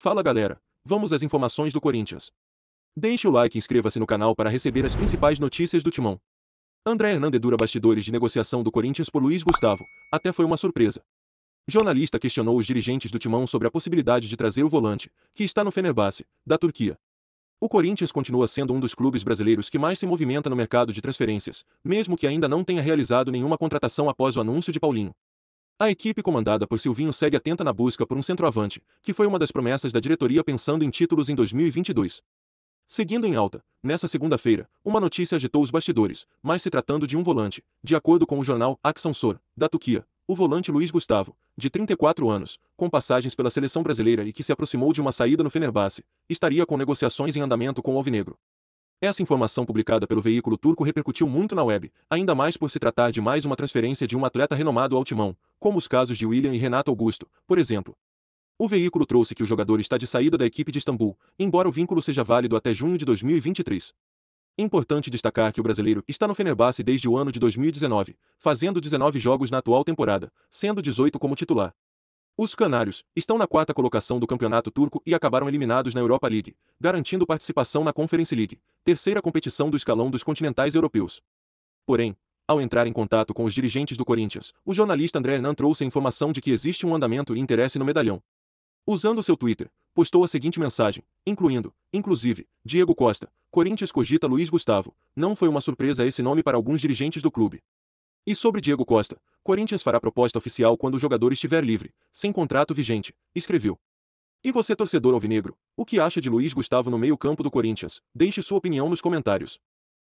Fala galera, vamos às informações do Corinthians. Deixe o like e inscreva-se no canal para receber as principais notícias do Timão. André Hernández dura bastidores de negociação do Corinthians por Luiz Gustavo, até foi uma surpresa. Jornalista questionou os dirigentes do Timão sobre a possibilidade de trazer o volante, que está no Fenerbahçe, da Turquia. O Corinthians continua sendo um dos clubes brasileiros que mais se movimenta no mercado de transferências, mesmo que ainda não tenha realizado nenhuma contratação após o anúncio de Paulinho. A equipe comandada por Silvinho segue atenta na busca por um centroavante, que foi uma das promessas da diretoria pensando em títulos em 2022. Seguindo em alta, nessa segunda-feira, uma notícia agitou os bastidores, mas se tratando de um volante, de acordo com o jornal Aksansor, da Turquia, o volante Luiz Gustavo, de 34 anos, com passagens pela seleção brasileira e que se aproximou de uma saída no Fenerbahçe, estaria com negociações em andamento com o Alvinegro. Essa informação publicada pelo veículo turco repercutiu muito na web, ainda mais por se tratar de mais uma transferência de um atleta renomado ao timão, como os casos de William e Renato Augusto, por exemplo. O veículo trouxe que o jogador está de saída da equipe de Istambul, embora o vínculo seja válido até junho de 2023. Importante destacar que o brasileiro está no Fenerbahçe desde o ano de 2019, fazendo 19 jogos na atual temporada, sendo 18 como titular. Os canários estão na quarta colocação do campeonato turco e acabaram eliminados na Europa League, garantindo participação na Conference League, terceira competição do escalão dos continentais europeus. Porém, ao entrar em contato com os dirigentes do Corinthians, o jornalista André Hernan trouxe a informação de que existe um andamento e interesse no medalhão. Usando seu Twitter, postou a seguinte mensagem, incluindo, inclusive, Diego Costa, Corinthians cogita Luiz Gustavo, não foi uma surpresa esse nome para alguns dirigentes do clube. E sobre Diego Costa, Corinthians fará proposta oficial quando o jogador estiver livre, sem contrato vigente, escreveu. E você torcedor alvinegro, o que acha de Luiz Gustavo no meio-campo do Corinthians? Deixe sua opinião nos comentários.